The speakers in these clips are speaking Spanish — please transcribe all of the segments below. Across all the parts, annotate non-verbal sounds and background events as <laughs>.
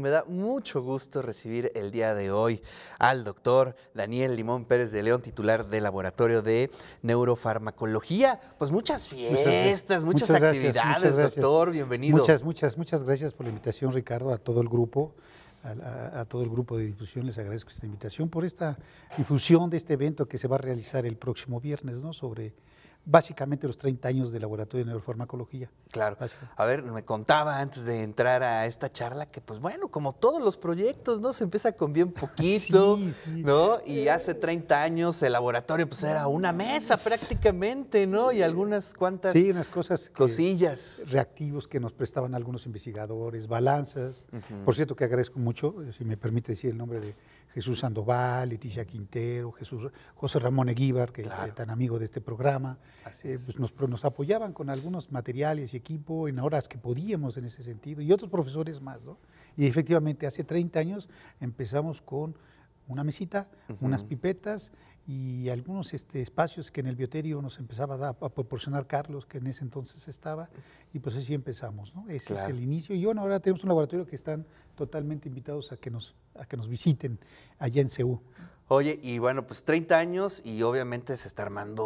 Me da mucho gusto recibir el día de hoy al doctor Daniel Limón Pérez de León, titular del Laboratorio de Neurofarmacología. Pues muchas fiestas, muchas, actividades, doctor, bienvenido. Muchas, muchas, muchas gracias por la invitación, Ricardo, a todo el grupo. A, a, todo el grupo de difusión, les agradezco esta invitación por esta difusión de este evento que se va a realizar el próximo viernes, ¿no? Sobre básicamente los 30 años de laboratorio de neurofarmacología. Claro. A ver, me contaba antes de entrar a esta charla que, pues bueno, como todos los proyectos, ¿no? Se empieza con bien poquito, <laughs> ¿no? Y hace 30 años el laboratorio, pues era una mesa prácticamente, ¿no? Y algunas cuantas sí, unas cosas cosillas. Reactivos que nos prestaban algunos investigadores, balanzas. Por cierto, que agradezco mucho, eh, si me permite decir el nombre de Jesús Sandoval, Leticia Quintero, Jesús, José Ramón Eguíbar, que es tan amigo de este programa, eh, pues, nos, apoyaban con algunos materiales y equipo en horas que podíamos en ese sentido, y otros profesores más, ¿no? Y efectivamente, hace 30 años empezamos con una mesita, unas pipetas, y algunos este, espacios que en el bioterio nos empezaba a, proporcionar Carlos, que en ese entonces estaba, y pues así empezamos, ¿no? Ese es el inicio. Y bueno, ahora tenemos un laboratorio que están totalmente invitados a que nos, a que nos visiten allá en CEU. Oye, y bueno, pues 30 años y obviamente se está armando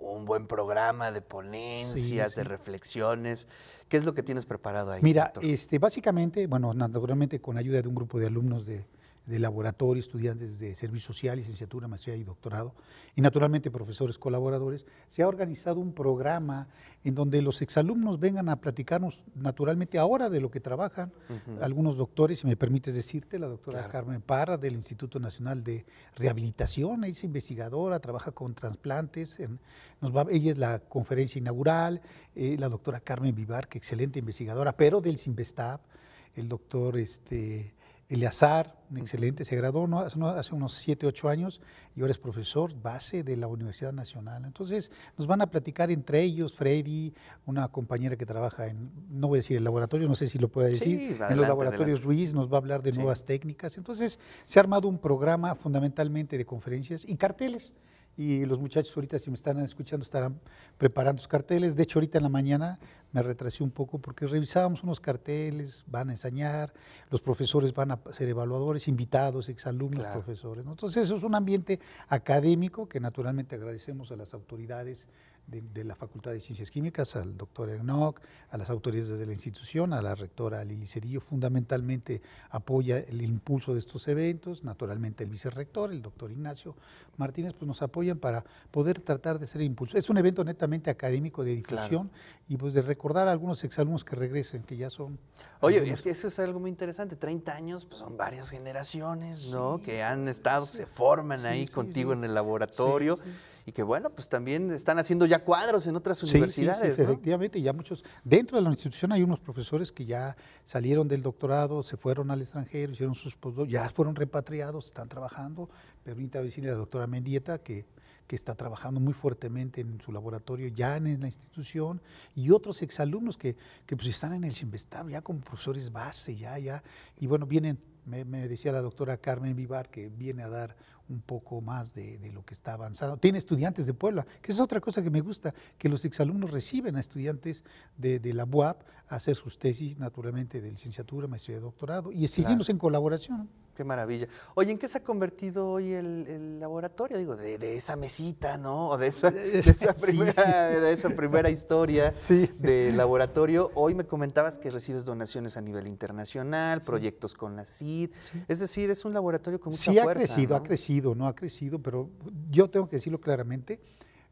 un buen programa de ponencias, de reflexiones. ¿Qué es lo que tienes preparado ahí? Mira, este, básicamente, bueno, naturalmente con ayuda de un grupo de alumnos de, de laboratorio, estudiantes de servicio social, licenciatura, maestría y doctorado, y naturalmente profesores colaboradores, se ha organizado un programa en donde los exalumnos vengan a platicarnos naturalmente ahora de lo que trabajan, algunos doctores, si me permites decirte, la doctora Carmen Parra del Instituto Nacional de Rehabilitación, es investigadora, trabaja con trasplantes, nos ella es la conferencia inaugural, eh, la doctora Carmen Vivar, que excelente investigadora, pero del Simvestab, el doctor... este Eleazar, un excelente, se graduó hace unos 7, 8 años y ahora es profesor base de la Universidad Nacional. Entonces nos van a platicar entre ellos, Freddy, una compañera que trabaja en, no voy a decir el laboratorio, no sé si lo pueda decir, en los laboratorios Ruiz nos va a hablar de nuevas técnicas. Entonces se ha armado un programa fundamentalmente de conferencias y carteles y los muchachos ahorita si me están escuchando estarán preparando sus carteles. De hecho, ahorita en la mañana me retrasé un poco porque revisábamos unos carteles, van a ensañar, los profesores van a ser evaluadores, invitados, exalumnos, profesores. Entonces eso es un ambiente académico que naturalmente agradecemos a las autoridades de, la Facultad de Ciencias Químicas, al doctor Enoch, a las autoridades de la institución, a la rectora Lili fundamentalmente apoya el impulso de estos eventos, naturalmente el vicerrector, el doctor Ignacio Martínez, pues nos apoyan para poder tratar de ser impulso. Es un evento netamente académico de difusión y pues de recordar a algunos exalumnos que regresen, que ya son... Oye, es que eso es algo muy interesante, 30 años, pues son varias generaciones, ¿no? que han estado, se forman ahí contigo en el laboratorio y que bueno, pues también están haciendo ya cuadros en otras universidades. Sí, sí, Efectivamente, ya muchos, dentro de la institución hay unos profesores que ya salieron del doctorado, se fueron al extranjero, hicieron sus postdocs, ya fueron repatriados, están trabajando. Permita decirle a la doctora Mendieta que que está trabajando muy fuertemente en su laboratorio, ya en la institución, y otros exalumnos que, que pues están en el Simvestab, ya como profesores base, ya, ya, y bueno, vienen, me decía la doctora Carmen Vivar, que viene a dar un poco más de, lo que está avanzado. Tiene estudiantes de Puebla, que es otra cosa que me gusta, que los exalumnos reciben a estudiantes de, la UAP a hacer sus tesis, naturalmente, de licenciatura, maestría y doctorado, y seguimos en colaboración. Qué maravilla. Oye, ¿en qué se ha convertido hoy el, laboratorio? Digo, de, esa mesita, ¿no? O de esa, <laughs> primera, esa primera historia <laughs> de laboratorio. Hoy me comentabas que recibes donaciones a nivel internacional, proyectos con la CID. Es decir, es un laboratorio con mucha fuerza. Sí, ha crecido, ha crecido no ha crecido, pero yo tengo que decirlo claramente,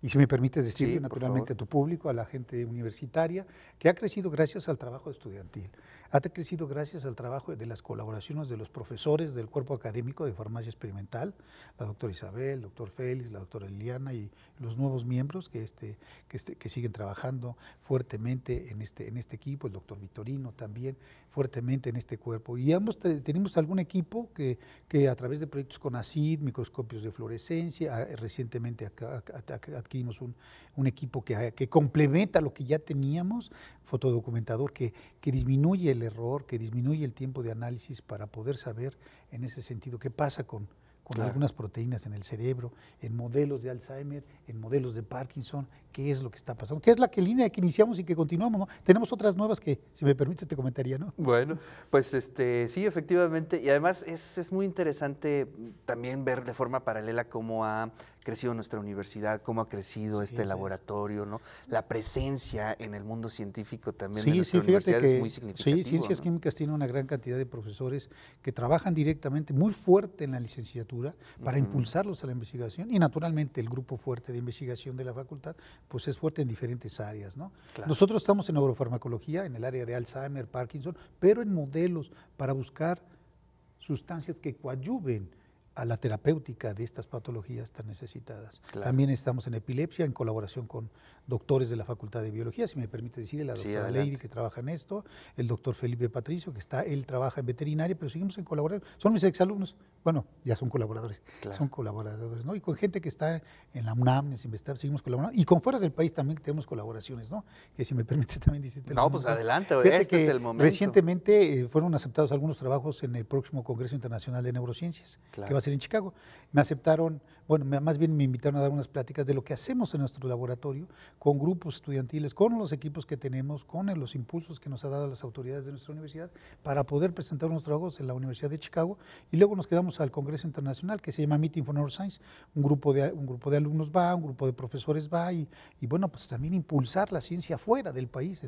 y si me permites decirlo naturalmente a tu público, a la gente universitaria, que ha crecido gracias al trabajo estudiantil. Ha crecido gracias al trabajo de las colaboraciones de los profesores del cuerpo académico de farmacia experimental, la doctora Isabel, el doctor Félix, la doctora Eliana y los nuevos miembros que, este, que, este, que siguen trabajando fuertemente en este, en este equipo, el doctor Vitorino también fuertemente en este cuerpo. Y ambos tenemos algún equipo que, que a través de proyectos con ACID, microscopios de fluorescencia, ah, recientemente adquirimos un, equipo que, que complementa lo que ya teníamos, fotodocumentador, que, que disminuye el error, que disminuye el tiempo de análisis para poder saber en ese sentido qué pasa con, algunas proteínas en el cerebro, en modelos de Alzheimer, en modelos de Parkinson, qué es lo que está pasando, qué es la que línea que iniciamos y que continuamos, Tenemos otras nuevas que, si me permite te comentaría, ¿no? Bueno, pues este, sí, efectivamente, y además es, es muy interesante también ver de forma paralela cómo ha crecido nuestra universidad, cómo ha crecido este laboratorio, ¿no? La presencia en el mundo científico también de universidad es muy significativa. Sí, Ciencias Químicas tiene una gran cantidad de profesores que trabajan directamente, muy fuerte en la licenciatura, para impulsarlos a la investigación. Y naturalmente el grupo fuerte de investigación de la facultad, pues es fuerte en diferentes áreas, ¿no? Nosotros estamos en neurofarmacología, en el área de Alzheimer, Parkinson, pero en modelos para buscar sustancias que coadyuven a la terapéutica de estas patologías tan necesitadas. También estamos en epilepsia en colaboración con doctores de la Facultad de Biología, si me permite decir, la doctora sí, que trabaja en esto, el doctor Felipe Patricio que está, él trabaja en veterinaria, pero seguimos en colaboración. Son mis exalumnos, bueno, ya son colaboradores, son colaboradores, ¿no? Y con gente que está en la UNAM, en Simestab, seguimos colaborando. Y con fuera del país también tenemos colaboraciones, ¿no? Que si me permite también decirte. No, pues adelante, este es el momento. Recientemente eh, fueron aceptados algunos trabajos en el próximo Congreso Internacional de Neurociencias, que va hacer en Chicago. Me aceptaron, bueno, más bien me invitaron a dar unas pláticas de lo que hacemos en nuestro laboratorio con grupos estudiantiles, con los equipos que tenemos, con los impulsos que nos ha dado las autoridades de nuestra universidad para poder presentar nuestros trabajos en la Universidad de Chicago. Y luego nos quedamos al Congreso Internacional que se llama Meeting for Neuroscience. Un grupo de, un grupo de alumnos va, un grupo de profesores va y, y bueno, pues también impulsar la ciencia fuera del país.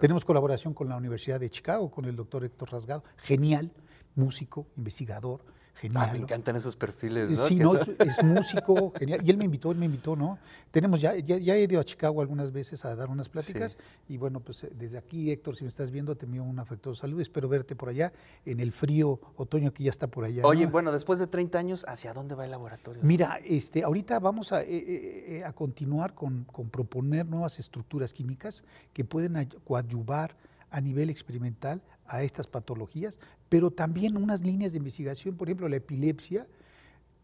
Tenemos colaboración con la Universidad de Chicago, con el doctor Héctor Rasgado, genial músico, investigador, Genial. Ah, me encantan esos perfiles, eh, ¿no? Sí, no, es, músico, <laughs> genial. Y él me invitó, él me invitó, ¿no? Tenemos ya, ya, he ido a Chicago algunas veces a dar unas pláticas. Y bueno, pues eh, desde aquí, Héctor, si me estás viendo, te envío un de salud, Espero verte por allá en el frío otoño que ya está por allá. Oye, bueno, después de 30 años, ¿hacia dónde va el laboratorio? Mira, este, ahorita vamos a, eh, continuar con, con proponer nuevas estructuras químicas que pueden coadyuvar a nivel experimental a estas patologías, pero también unas líneas de investigación, por ejemplo, la epilepsia,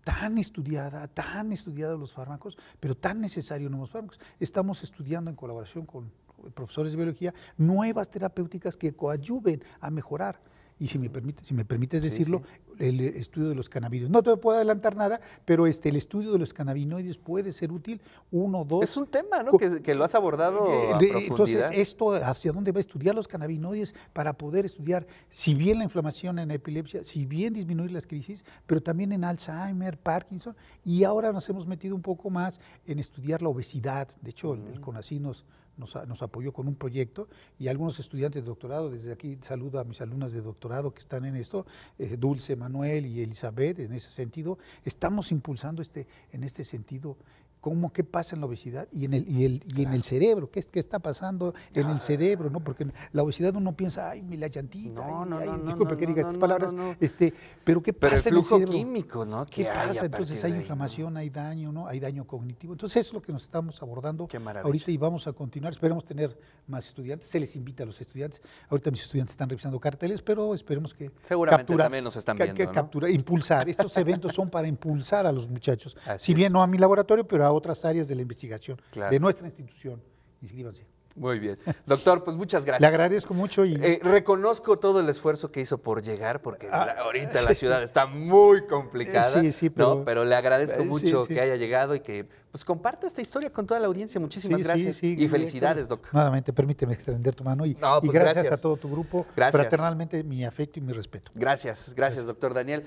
tan estudiada, tan estudiados los fármacos, pero tan necesarios nuevos fármacos. Estamos estudiando en colaboración con profesores de biología nuevas terapéuticas que coayuven a mejorar y si me, permite, si me permites decirlo, el estudio de los cannabinoides. No te puedo adelantar nada, pero este, el estudio de los cannabinoides puede ser útil, uno, dos... Es un tema, ¿no? Que, lo has abordado eh, eh, Entonces, esto, ¿hacia dónde va a estudiar los cannabinoides para poder estudiar, si bien la inflamación en epilepsia, si bien disminuir las crisis, pero también en Alzheimer, Parkinson, y ahora nos hemos metido un poco más en estudiar la obesidad. De hecho, el, mm. conacinos nos, apoyó con un proyecto y algunos estudiantes de doctorado, desde aquí saludo a mis alumnas de doctorado que están en esto, eh, Dulce, Manuel y Elizabeth, en ese sentido, estamos impulsando este, en este sentido cómo, qué pasa en la obesidad y en el, y en el cerebro, qué, qué está pasando en el ah. cerebro, ¿no? Porque la obesidad uno piensa, ay, mi la llantita, no, no, no, disculpe que diga estas palabras, este, pero qué pasa el químico, ¿no? ¿Qué pasa? Entonces hay inflamación, hay daño, ¿no? Hay daño cognitivo. Entonces es lo que nos estamos abordando ahorita y vamos a continuar. Esperemos tener más estudiantes, se les invita a los estudiantes. Ahorita mis estudiantes están revisando carteles, pero esperemos que Seguramente captura, también están viendo, que, captura, impulsar. Estos eventos son para impulsar a los muchachos. si bien no a mi laboratorio, pero a otras áreas de la investigación de nuestra institución. Inscríbanse. Muy bien. Doctor, pues muchas gracias. Le agradezco mucho y... Eh, reconozco todo el esfuerzo que hizo por llegar, porque ah, ahorita la ciudad está muy complicada. Sí, sí, pero... pero le agradezco eh, mucho que haya llegado y que pues comparta esta historia con toda la audiencia. Muchísimas gracias y felicidades, doctor. Nuevamente, permíteme extender tu mano y, pues gracias, a todo tu grupo. Fraternalmente, mi afecto y mi respeto. gracias, gracias. doctor Daniel.